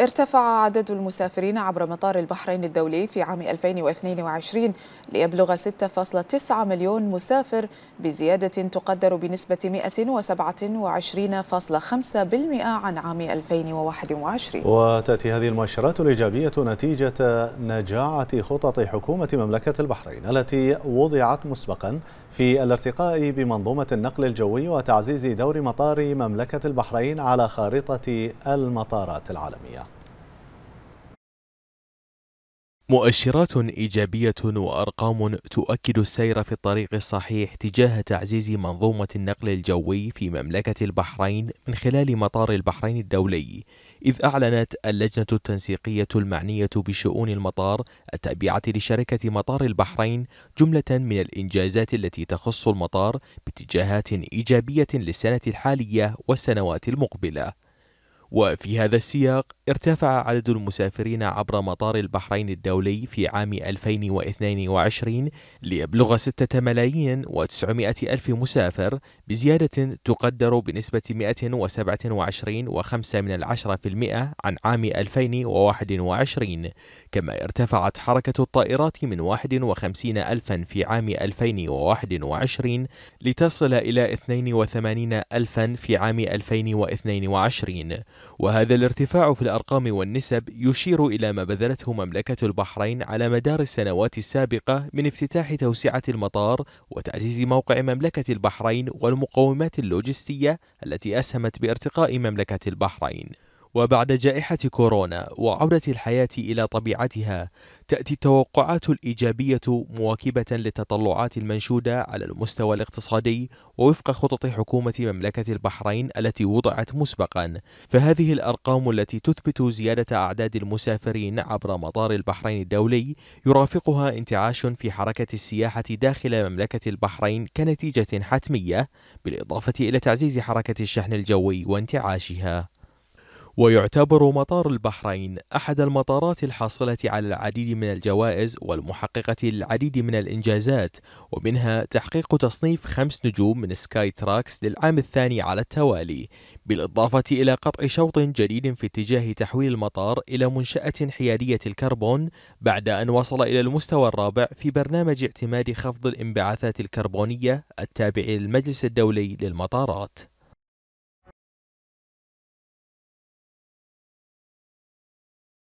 ارتفع عدد المسافرين عبر مطار البحرين الدولي في عام 2022 ليبلغ 6.9 مليون مسافر بزيادة تقدر بنسبة 127.5% عن عام 2021 وتأتي هذه المؤشرات الإيجابية نتيجة نجاعة خطط حكومة مملكة البحرين التي وضعت مسبقا في الارتقاء بمنظومة النقل الجوي وتعزيز دور مطار مملكة البحرين على خارطة المطارات العالمية مؤشرات إيجابية وأرقام تؤكد السير في الطريق الصحيح تجاه تعزيز منظومة النقل الجوي في مملكة البحرين من خلال مطار البحرين الدولي، إذ أعلنت اللجنة التنسيقية المعنية بشؤون المطار التابعة لشركة مطار البحرين جملة من الإنجازات التي تخص المطار باتجاهات إيجابية للسنة الحالية والسنوات المقبلة. وفي هذا السياق ارتفع عدد المسافرين عبر مطار البحرين الدولي في عام 2022 ليبلغ 6 ملايين و900 ألف مسافر بزيادة تقدر بنسبة 127.5% من العشرة في المئة عن عام 2021 كما ارتفعت حركة الطائرات من 51 ألفا في عام 2021 لتصل إلى 82 ألفا في عام 2022 وهذا الارتفاع في الأرقام والنسب يشير إلى ما بذلته مملكة البحرين على مدار السنوات السابقة من افتتاح توسعة المطار وتعزيز موقع مملكة البحرين والمقومات اللوجستية التي أسهمت بارتقاء مملكة البحرين وبعد جائحة كورونا وعودة الحياة إلى طبيعتها تأتي التوقعات الإيجابية مواكبة للتطلعات المنشودة على المستوى الاقتصادي ووفق خطط حكومة مملكة البحرين التي وضعت مسبقا فهذه الأرقام التي تثبت زيادة أعداد المسافرين عبر مطار البحرين الدولي يرافقها انتعاش في حركة السياحة داخل مملكة البحرين كنتيجة حتمية بالإضافة إلى تعزيز حركة الشحن الجوي وانتعاشها ويعتبر مطار البحرين أحد المطارات الحاصلة على العديد من الجوائز والمحققة للعديد من الإنجازات ومنها تحقيق تصنيف خمس نجوم من سكاي تراكس للعام الثاني على التوالي بالإضافة إلى قطع شوط جديد في اتجاه تحويل المطار إلى منشأة حيادية الكربون بعد أن وصل إلى المستوى الرابع في برنامج اعتماد خفض الانبعاثات الكربونية التابع للمجلس الدولي للمطارات